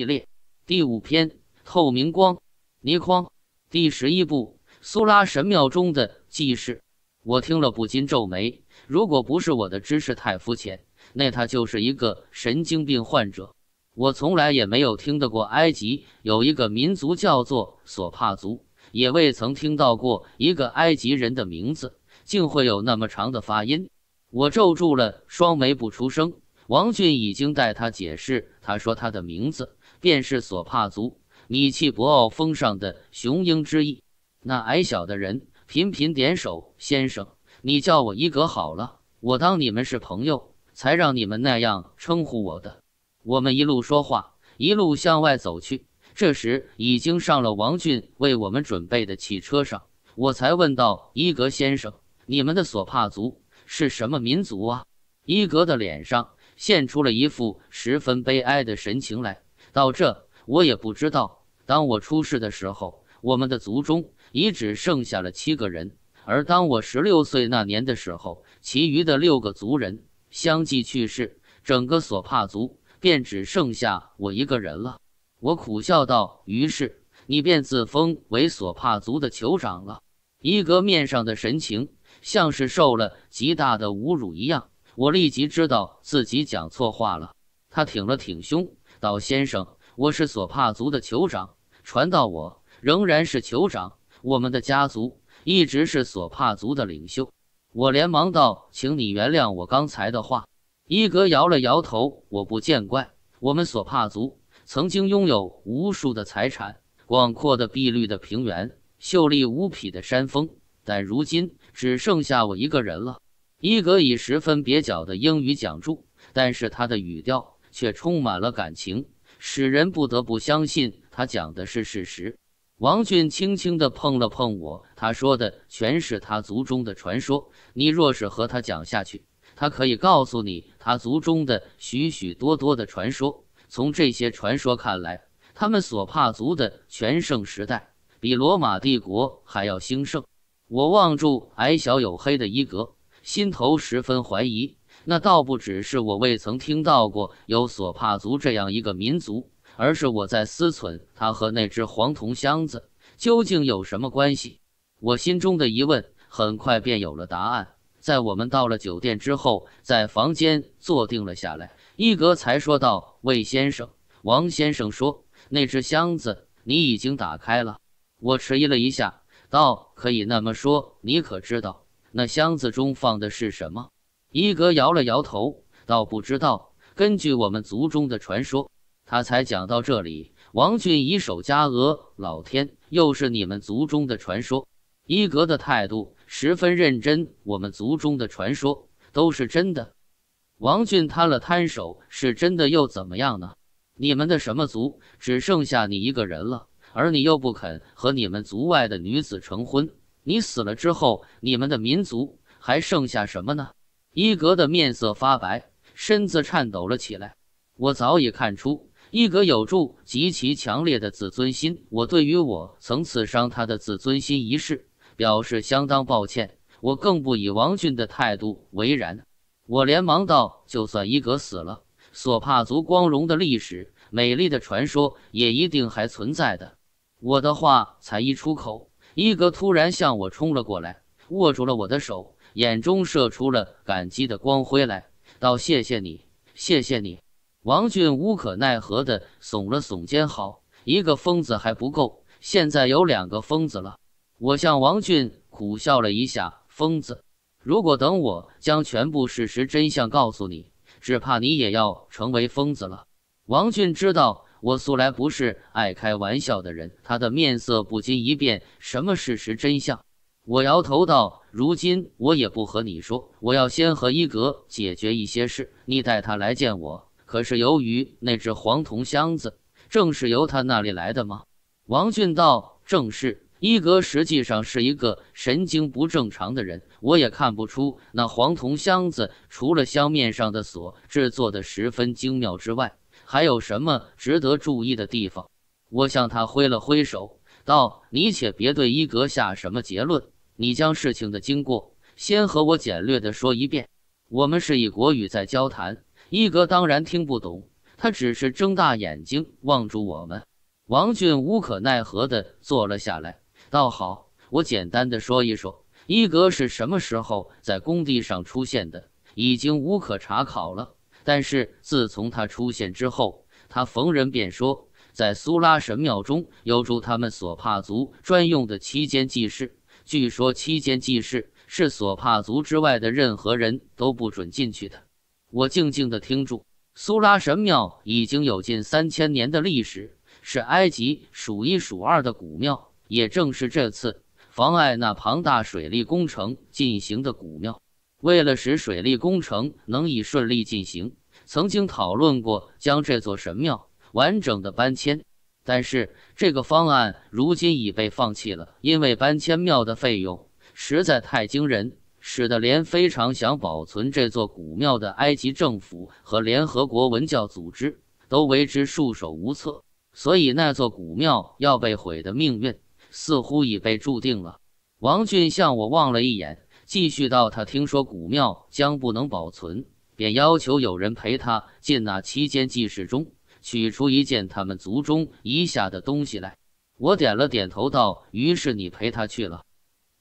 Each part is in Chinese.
系列第五篇《透明光》，尼匡第十一部《苏拉神庙中的记事》，我听了不禁皱眉。如果不是我的知识太肤浅，那他就是一个神经病患者。我从来也没有听得过埃及有一个民族叫做索帕族，也未曾听到过一个埃及人的名字竟会有那么长的发音。我皱住了双眉，不出声。王俊已经代他解释，他说他的名字。便是索帕族米契博奥峰上的雄鹰之翼。那矮小的人频频点首。先生，你叫我伊格好了，我当你们是朋友，才让你们那样称呼我的。我们一路说话，一路向外走去。这时已经上了王俊为我们准备的汽车上，我才问道：“伊格先生：“你们的索帕族是什么民族啊？”伊格的脸上现出了一副十分悲哀的神情来。到这，我也不知道。当我出世的时候，我们的族中已只剩下了七个人；而当我十六岁那年的时候，其余的六个族人相继去世，整个索帕族便只剩下我一个人了。我苦笑道：“于是你便自封为索帕族的酋长了。”伊格面上的神情像是受了极大的侮辱一样，我立即知道自己讲错话了。他挺了挺胸。道先生，我是索帕族的酋长，传到我仍然是酋长。我们的家族一直是索帕族的领袖。我连忙道：“请你原谅我刚才的话。”伊格摇了摇头，我不见怪。我们索帕族曾经拥有无数的财产，广阔的碧绿的平原，秀丽无匹的山峰，但如今只剩下我一个人了。伊格以十分蹩脚的英语讲述，但是他的语调。却充满了感情，使人不得不相信他讲的是事实。王俊轻轻地碰了碰我，他说的全是他族中的传说。你若是和他讲下去，他可以告诉你他族中的许许多多的传说。从这些传说看来，他们所帕族的全盛时代比罗马帝国还要兴盛。我望住矮小黝黑的伊格，心头十分怀疑。那倒不只是我未曾听到过有索帕族这样一个民族，而是我在思忖他和那只黄铜箱子究竟有什么关系。我心中的疑问很快便有了答案。在我们到了酒店之后，在房间坐定了下来，一格才说道：“魏先生，王先生说那只箱子你已经打开了。”我迟疑了一下，道：“可以那么说。你可知道那箱子中放的是什么？”伊格摇了摇头，倒不知道。根据我们族中的传说，他才讲到这里。王俊以手加额，老天，又是你们族中的传说。伊格的态度十分认真。我们族中的传说都是真的。王俊摊了摊手，是真的又怎么样呢？你们的什么族只剩下你一个人了，而你又不肯和你们族外的女子成婚。你死了之后，你们的民族还剩下什么呢？伊格的面色发白，身子颤抖了起来。我早已看出伊格有助极其强烈的自尊心。我对于我曾刺伤他的自尊心一事，表示相当抱歉。我更不以王俊的态度为然。我连忙道：“就算伊格死了，索帕族光荣的历史、美丽的传说，也一定还存在的。”我的话才一出口，伊格突然向我冲了过来，握住了我的手。眼中射出了感激的光辉来，道：“谢谢你，谢谢你。”王俊无可奈何地耸了耸肩：“好一个疯子还不够，现在有两个疯子了。”我向王俊苦笑了一下：“疯子，如果等我将全部事实真相告诉你，只怕你也要成为疯子了。”王俊知道我素来不是爱开玩笑的人，他的面色不禁一变：“什么事实真相？”我摇头道：“如今我也不和你说，我要先和伊格解决一些事。你带他来见我。可是由于那只黄铜箱子正是由他那里来的吗？”王俊道：“正是。伊格实际上是一个神经不正常的人，我也看不出那黄铜箱子除了箱面上的锁制作的十分精妙之外，还有什么值得注意的地方。”我向他挥了挥手道：“你且别对伊格下什么结论。”你将事情的经过先和我简略的说一遍。我们是以国语在交谈，一格当然听不懂，他只是睁大眼睛望住我们。王俊无可奈何的坐了下来。倒好，我简单的说一说，一格是什么时候在工地上出现的，已经无可查考了。但是自从他出现之后，他逢人便说，在苏拉神庙中有住他们索帕族专用的七间祭室。据说，七间祭祀是所帕族之外的任何人都不准进去的。我静静地听住。苏拉神庙已经有近三千年的历史，是埃及数一数二的古庙，也正是这次妨碍那庞大水利工程进行的古庙。为了使水利工程能以顺利进行，曾经讨论过将这座神庙完整的搬迁。但是这个方案如今已被放弃了，因为搬迁庙的费用实在太惊人，使得连非常想保存这座古庙的埃及政府和联合国文教组织都为之束手无策。所以那座古庙要被毁的命运似乎已被注定了。王俊向我望了一眼，继续道：“他听说古庙将不能保存，便要求有人陪他进那七间祭室中。”取出一件他们族中遗下的东西来，我点了点头道：“于是你陪他去了。”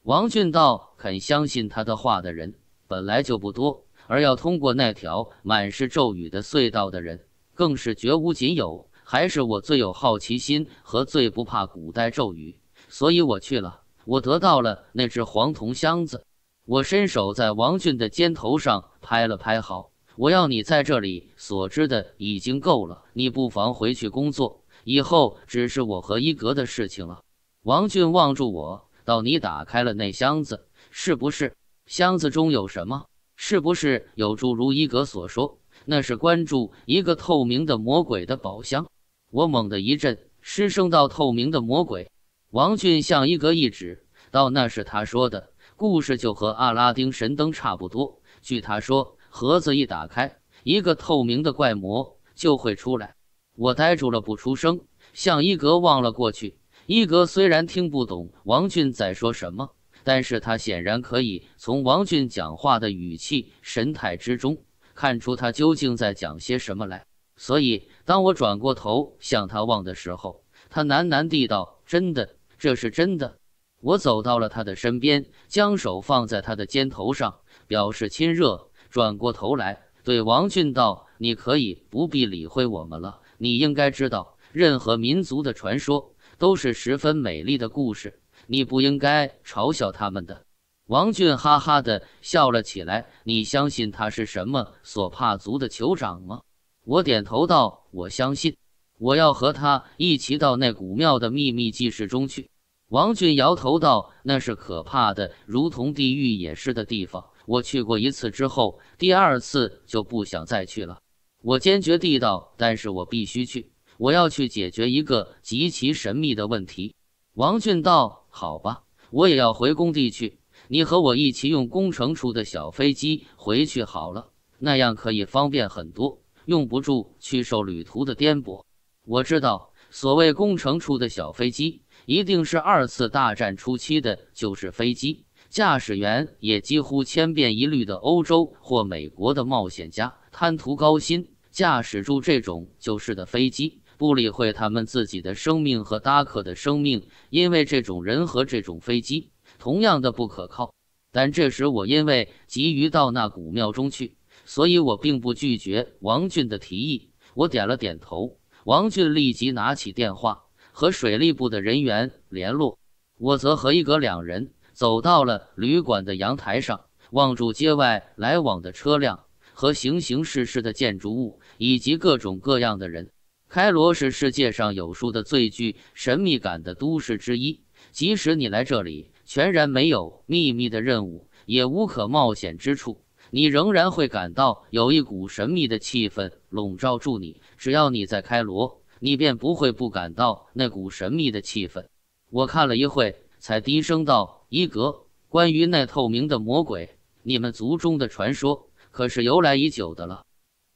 王俊道：“肯相信他的话的人本来就不多，而要通过那条满是咒语的隧道的人更是绝无仅有。还是我最有好奇心和最不怕古代咒语，所以我去了。我得到了那只黄铜箱子，我伸手在王俊的肩头上拍了拍，好。”我要你在这里所知的已经够了，你不妨回去工作。以后只是我和一格的事情了。王俊望住我，道：“你打开了那箱子，是不是？箱子中有什么？是不是有诸如一格所说，那是关注一个透明的魔鬼的宝箱？”我猛的一震，失声到：“透明的魔鬼！”王俊向一格一指，道：“那是他说的故事，就和阿拉丁神灯差不多。据他说。”盒子一打开，一个透明的怪魔就会出来。我呆住了，不出声，向伊格望了过去。伊格虽然听不懂王俊在说什么，但是他显然可以从王俊讲话的语气、神态之中看出他究竟在讲些什么来。所以，当我转过头向他望的时候，他喃喃地道：“真的，这是真的。”我走到了他的身边，将手放在他的肩头上，表示亲热。转过头来对王俊道：“你可以不必理会我们了。你应该知道，任何民族的传说都是十分美丽的故事，你不应该嘲笑他们的。”王俊哈哈的笑了起来。你相信他是什么索帕族的酋长吗？我点头道：“我相信，我要和他一起到那古庙的秘密记事中去。”王俊摇头道：“那是可怕的，如同地狱也是的地方。我去过一次之后，第二次就不想再去了。”我坚决地道：“但是我必须去，我要去解决一个极其神秘的问题。”王俊道：“好吧，我也要回工地去。你和我一起用工程处的小飞机回去好了，那样可以方便很多，用不住去受旅途的颠簸。”我知道，所谓工程处的小飞机。一定是二次大战初期的，就是飞机驾驶员也几乎千变一律的欧洲或美国的冒险家，贪图高薪，驾驶住这种旧式的飞机，不理会他们自己的生命和搭客的生命，因为这种人和这种飞机同样的不可靠。但这时我因为急于到那古庙中去，所以我并不拒绝王俊的提议，我点了点头。王俊立即拿起电话。和水利部的人员联络，我则和一格两人走到了旅馆的阳台上，望住街外来往的车辆和形形色色的建筑物，以及各种各样的人。开罗是世界上有数的最具神秘感的都市之一，即使你来这里全然没有秘密的任务，也无可冒险之处，你仍然会感到有一股神秘的气氛笼罩住你。只要你在开罗。你便不会不感到那股神秘的气氛。我看了一会，才低声道：“伊格，关于那透明的魔鬼，你们族中的传说可是由来已久的了。”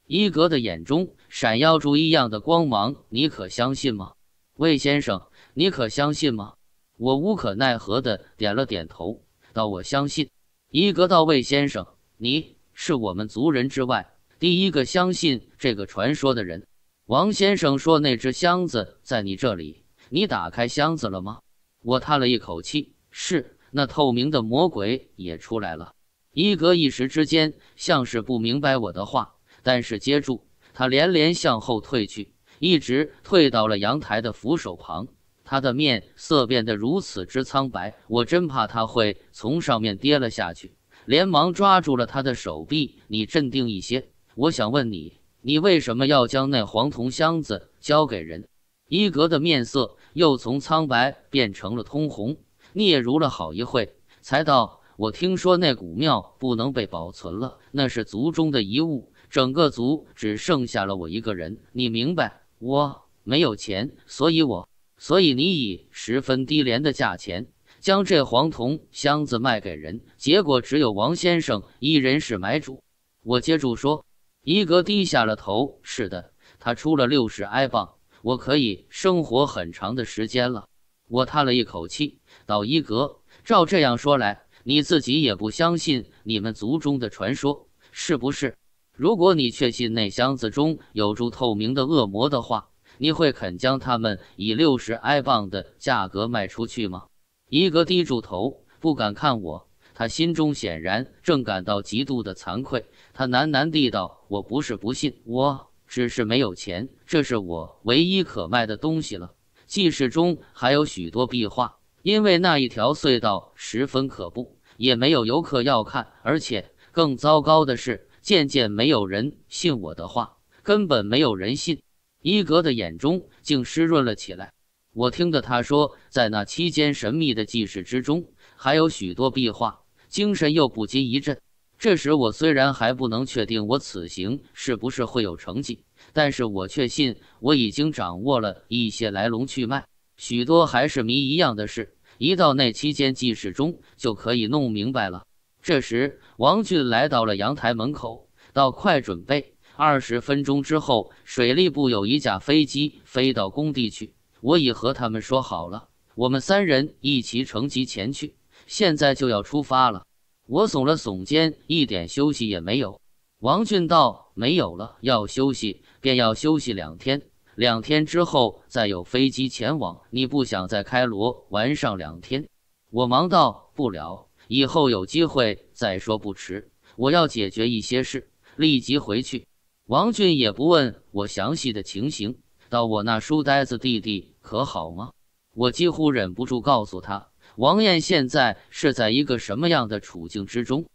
伊格的眼中闪耀出异样的光芒。“你可相信吗，魏先生？你可相信吗？”我无可奈何的点了点头，道：“我相信。”伊格道：“魏先生，你是我们族人之外第一个相信这个传说的人。”王先生说：“那只箱子在你这里，你打开箱子了吗？”我叹了一口气：“是，那透明的魔鬼也出来了。”伊格一时之间像是不明白我的话，但是接住他，连连向后退去，一直退到了阳台的扶手旁。他的面色变得如此之苍白，我真怕他会从上面跌了下去，连忙抓住了他的手臂：“你镇定一些，我想问你。”你为什么要将那黄铜箱子交给人？伊格的面色又从苍白变成了通红，嗫嚅了好一会，才道：“我听说那古庙不能被保存了，那是族中的遗物，整个族只剩下了我一个人。你明白，我没有钱，所以我，所以你以十分低廉的价钱将这黄铜箱子卖给人，结果只有王先生一人是买主。”我接住说。伊格低下了头。是的，他出了六十埃镑，我可以生活很长的时间了。我叹了一口气，道：“伊格，照这样说来，你自己也不相信你们族中的传说，是不是？如果你确信那箱子中有只透明的恶魔的话，你会肯将他们以六十埃镑的价格卖出去吗？”伊格低住头，不敢看我。他心中显然正感到极度的惭愧，他喃喃地道：“我不是不信，我只是没有钱，这是我唯一可卖的东西了。记事中还有许多壁画，因为那一条隧道十分可怖，也没有游客要看，而且更糟糕的是，渐渐没有人信我的话，根本没有人信。”伊格的眼中竟湿润了起来。我听得他说，在那期间神秘的记事之中，还有许多壁画。精神又不禁一振。这时，我虽然还不能确定我此行是不是会有成绩，但是我确信我已经掌握了一些来龙去脉，许多还是谜一样的事，一到那期间记事中就可以弄明白了。这时，王俊来到了阳台门口，到快准备。二十分钟之后，水利部有一架飞机飞到工地去，我已和他们说好了，我们三人一起乘机前去。现在就要出发了，我耸了耸肩，一点休息也没有。王俊道：“没有了，要休息便要休息两天，两天之后再有飞机前往。你不想在开罗玩上两天？”我忙道：“不了，以后有机会再说不迟。我要解决一些事，立即回去。”王俊也不问我详细的情形，到我那书呆子弟弟可好吗？我几乎忍不住告诉他。王艳现在是在一个什么样的处境之中？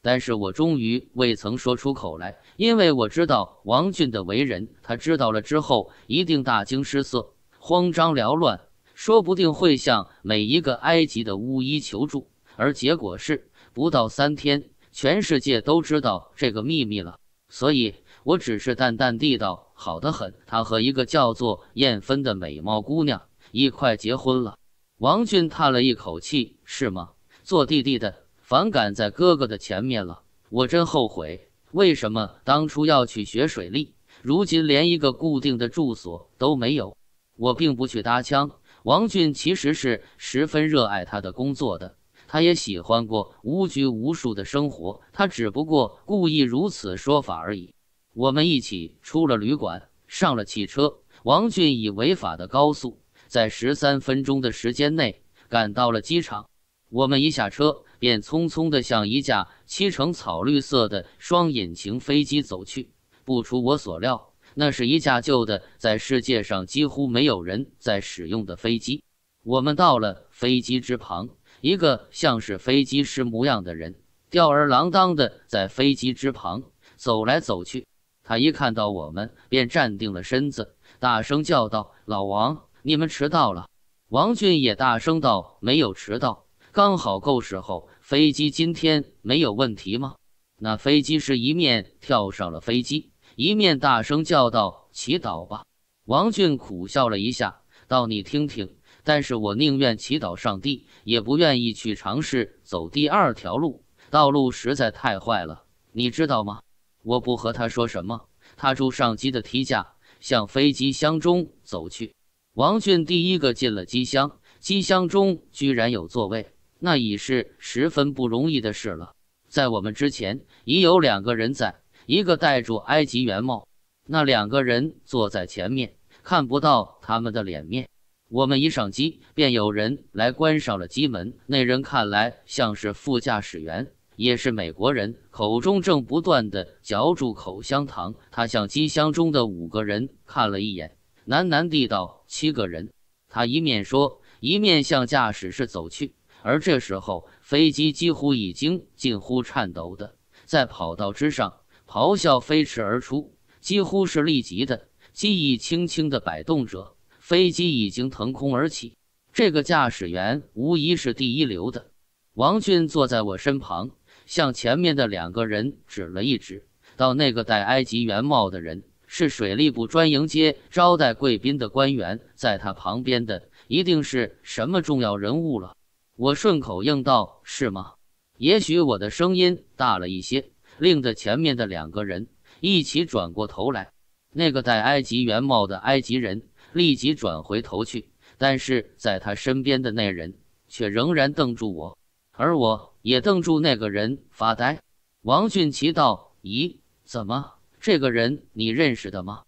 但是我终于未曾说出口来，因为我知道王俊的为人，他知道了之后一定大惊失色，慌张缭乱，说不定会向每一个埃及的巫医求助，而结果是不到三天，全世界都知道这个秘密了。所以我只是淡淡地道：“好的很，他和一个叫做燕芬的美貌姑娘一块结婚了。”王俊叹了一口气：“是吗？做弟弟的反感在哥哥的前面了。我真后悔，为什么当初要去学水利？如今连一个固定的住所都没有。我并不去搭腔。王俊其实是十分热爱他的工作的，他也喜欢过无拘无束的生活。他只不过故意如此说法而已。我们一起出了旅馆，上了汽车。王俊以违法的高速。”在十三分钟的时间内赶到了机场，我们一下车便匆匆地向一架漆成草绿色的双引擎飞机走去。不出我所料，那是一架旧的，在世界上几乎没有人在使用的飞机。我们到了飞机之旁，一个像是飞机师模样的人吊儿郎当地在飞机之旁走来走去。他一看到我们，便站定了身子，大声叫道：“老王。”你们迟到了，王俊也大声道：“没有迟到，刚好够时候。飞机今天没有问题吗？”那飞机是一面跳上了飞机，一面大声叫道：“祈祷吧！”王俊苦笑了一下，道：“你听听，但是我宁愿祈祷上帝，也不愿意去尝试走第二条路。道路实在太坏了，你知道吗？”我不和他说什么，踏出上机的梯架，向飞机箱中走去。王俊第一个进了机箱，机箱中居然有座位，那已是十分不容易的事了。在我们之前已有两个人在，一个戴住埃及圆帽，那两个人坐在前面，看不到他们的脸面。我们一上机，便有人来关上了机门。那人看来像是副驾驶员，也是美国人，口中正不断的嚼住口香糖。他向机箱中的五个人看了一眼。喃喃地道：“七个人。”他一面说，一面向驾驶室走去。而这时候，飞机几乎已经近乎颤抖的在跑道之上咆哮飞驰而出，几乎是立即的机翼轻轻的摆动着，飞机已经腾空而起。这个驾驶员无疑是第一流的。王俊坐在我身旁，向前面的两个人指了一指，到那个戴埃及圆帽的人。是水利部专营街招待贵宾的官员，在他旁边的一定是什么重要人物了。我顺口应道：“是吗？”也许我的声音大了一些，令得前面的两个人一起转过头来。那个戴埃及圆帽的埃及人立即转回头去，但是在他身边的那人却仍然瞪住我，而我也瞪住那个人发呆。王俊奇道：“咦，怎么？”这个人你认识的吗？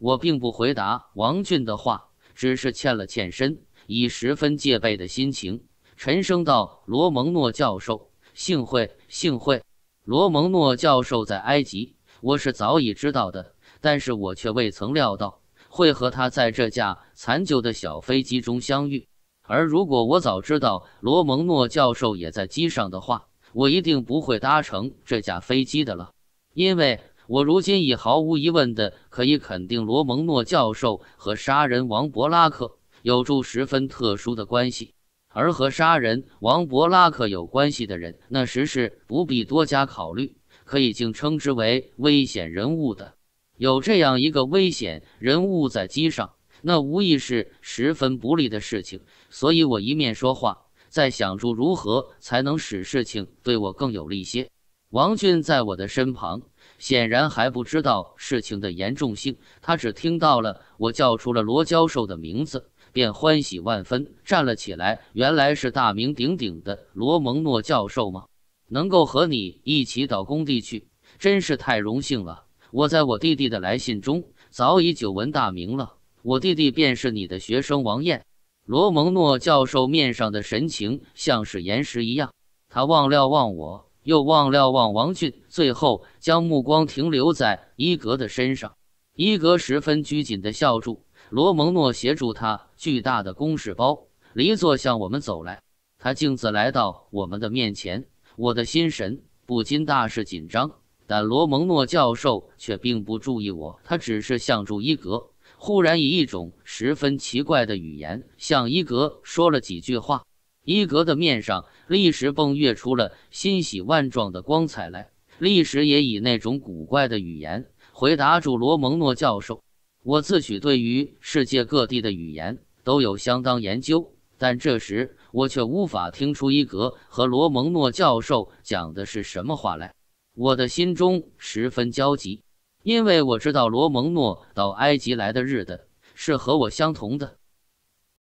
我并不回答王俊的话，只是欠了欠身，以十分戒备的心情，沉声道：“罗蒙诺教授，幸会，幸会。”罗蒙诺教授在埃及，我是早已知道的，但是我却未曾料到会和他在这架残旧的小飞机中相遇。而如果我早知道罗蒙诺教授也在机上的话，我一定不会搭乘这架飞机的了，因为。我如今已毫无疑问的可以肯定，罗蒙诺教授和杀人王勃拉克有着十分特殊的关系，而和杀人王勃拉克有关系的人，那时是不必多加考虑，可以竟称之为危险人物的。有这样一个危险人物在机上，那无疑是十分不利的事情。所以我一面说话，在想住如何才能使事情对我更有利些。王俊在我的身旁。显然还不知道事情的严重性，他只听到了我叫出了罗教授的名字，便欢喜万分，站了起来。原来是大名鼎鼎的罗蒙诺教授吗？能够和你一起到工地去，真是太荣幸了。我在我弟弟的来信中早已久闻大名了，我弟弟便是你的学生王燕。罗蒙诺教授面上的神情像是岩石一样，他望了望我。又望了望王俊，最后将目光停留在伊格的身上。伊格十分拘谨地笑住，罗蒙诺协助他巨大的公事包，离座向我们走来。他径自来到我们的面前，我的心神不禁大是紧张。但罗蒙诺教授却并不注意我，他只是向住伊格，忽然以一种十分奇怪的语言向伊格说了几句话。伊格的面上立时蹦跃出了欣喜万状的光彩来，立时也以那种古怪的语言回答住罗蒙诺教授：“我自诩对于世界各地的语言都有相当研究，但这时我却无法听出伊格和罗蒙诺教授讲的是什么话来。”我的心中十分焦急，因为我知道罗蒙诺到埃及来的日子是和我相同的。